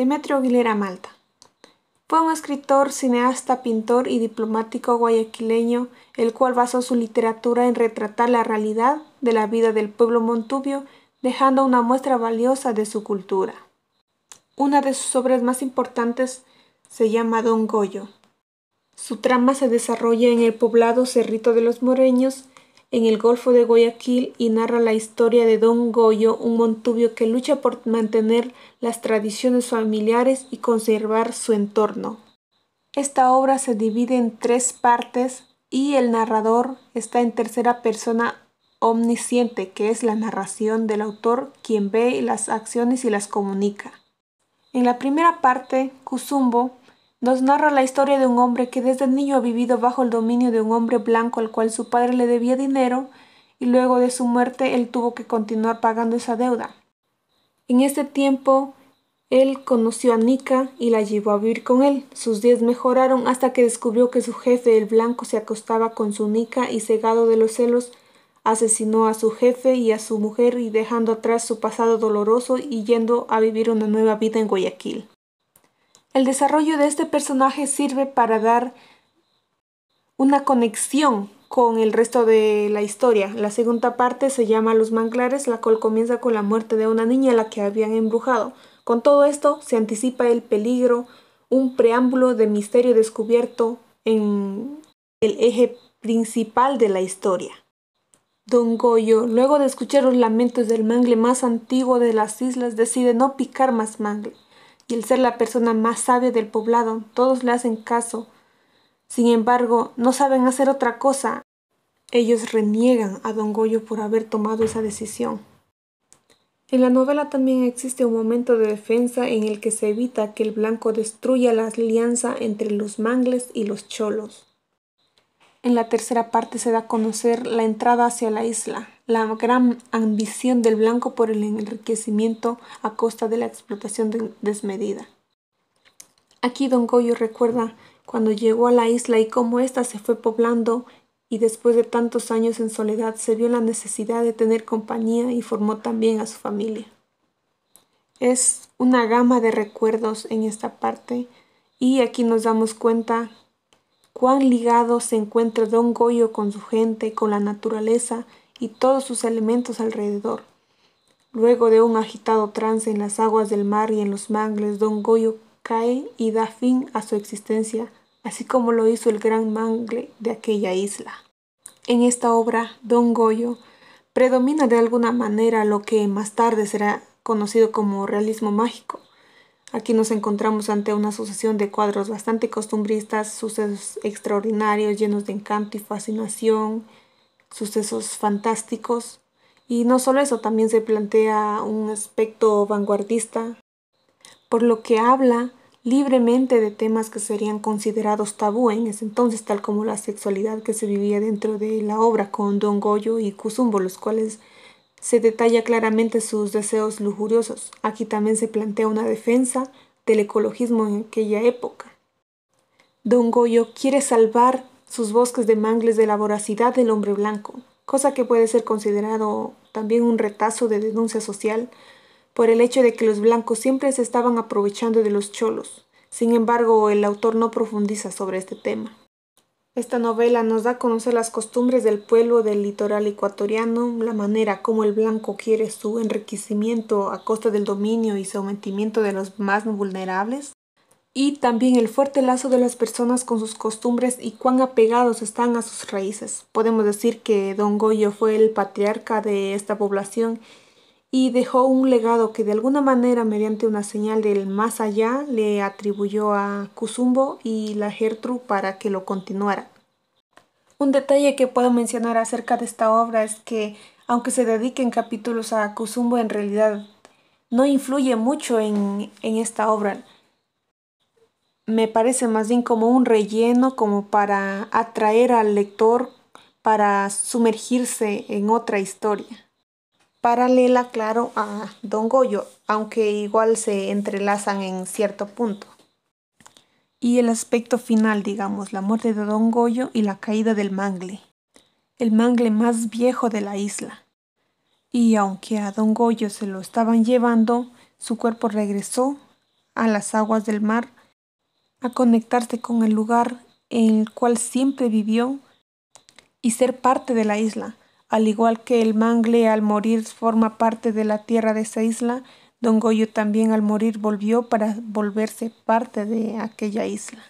Demetrio este, Aguilera Malta. Fue un escritor, cineasta, pintor y diplomático guayaquileño, el cual basó su literatura en retratar la realidad de la vida del pueblo montubio, dejando una muestra valiosa de su cultura. Una de sus obras más importantes se llama Don Goyo. Su trama se desarrolla en el poblado Cerrito de los Moreños, en el Golfo de Guayaquil y narra la historia de Don Goyo, un montubio que lucha por mantener las tradiciones familiares y conservar su entorno. Esta obra se divide en tres partes y el narrador está en tercera persona omnisciente, que es la narración del autor quien ve las acciones y las comunica. En la primera parte, Kuzumbo nos narra la historia de un hombre que desde niño ha vivido bajo el dominio de un hombre blanco al cual su padre le debía dinero y luego de su muerte él tuvo que continuar pagando esa deuda. En este tiempo él conoció a Nika y la llevó a vivir con él. Sus días mejoraron hasta que descubrió que su jefe, el blanco, se acostaba con su Nika y cegado de los celos, asesinó a su jefe y a su mujer y dejando atrás su pasado doloroso y yendo a vivir una nueva vida en Guayaquil. El desarrollo de este personaje sirve para dar una conexión con el resto de la historia. La segunda parte se llama Los Manglares, la cual comienza con la muerte de una niña a la que habían embrujado. Con todo esto se anticipa el peligro, un preámbulo de misterio descubierto en el eje principal de la historia. Don Goyo, luego de escuchar los lamentos del mangle más antiguo de las islas, decide no picar más mangle y el ser la persona más sabia del poblado, todos le hacen caso. Sin embargo, no saben hacer otra cosa. Ellos reniegan a don Goyo por haber tomado esa decisión. En la novela también existe un momento de defensa en el que se evita que el blanco destruya la alianza entre los mangles y los cholos. En la tercera parte se da a conocer la entrada hacia la isla, la gran ambición del blanco por el enriquecimiento a costa de la explotación desmedida. Aquí don Goyo recuerda cuando llegó a la isla y cómo ésta se fue poblando y después de tantos años en soledad se vio la necesidad de tener compañía y formó también a su familia. Es una gama de recuerdos en esta parte y aquí nos damos cuenta cuán ligado se encuentra don Goyo con su gente, con la naturaleza y todos sus elementos alrededor. Luego de un agitado trance en las aguas del mar y en los mangles, don Goyo cae y da fin a su existencia, así como lo hizo el gran mangle de aquella isla. En esta obra, don Goyo predomina de alguna manera lo que más tarde será conocido como realismo mágico. Aquí nos encontramos ante una sucesión de cuadros bastante costumbristas, sucesos extraordinarios, llenos de encanto y fascinación, sucesos fantásticos y no solo eso, también se plantea un aspecto vanguardista, por lo que habla libremente de temas que serían considerados tabú en ese entonces, tal como la sexualidad que se vivía dentro de la obra con Don Goyo y Kuzumbo, los cuales se detalla claramente sus deseos lujuriosos. Aquí también se plantea una defensa del ecologismo en aquella época. Don Goyo quiere salvar sus bosques de mangles de la voracidad del hombre blanco, cosa que puede ser considerado también un retazo de denuncia social por el hecho de que los blancos siempre se estaban aprovechando de los cholos. Sin embargo, el autor no profundiza sobre este tema. Esta novela nos da a conocer las costumbres del pueblo del litoral ecuatoriano, la manera como el blanco quiere su enriquecimiento a costa del dominio y su aumentamiento de los más vulnerables, y también el fuerte lazo de las personas con sus costumbres y cuán apegados están a sus raíces. Podemos decir que don Goyo fue el patriarca de esta población y dejó un legado que de alguna manera mediante una señal del más allá le atribuyó a Kuzumbo y la Gertru para que lo continuara. Un detalle que puedo mencionar acerca de esta obra es que aunque se dediquen capítulos a Kuzumbo en realidad no influye mucho en esta obra me parece más bien como un relleno, como para atraer al lector, para sumergirse en otra historia. Paralela, claro, a Don Goyo, aunque igual se entrelazan en cierto punto. Y el aspecto final, digamos, la muerte de Don Goyo y la caída del mangle, el mangle más viejo de la isla. Y aunque a Don Goyo se lo estaban llevando, su cuerpo regresó a las aguas del mar a conectarse con el lugar en el cual siempre vivió y ser parte de la isla. Al igual que el mangle al morir forma parte de la tierra de esa isla, Don Goyo también al morir volvió para volverse parte de aquella isla.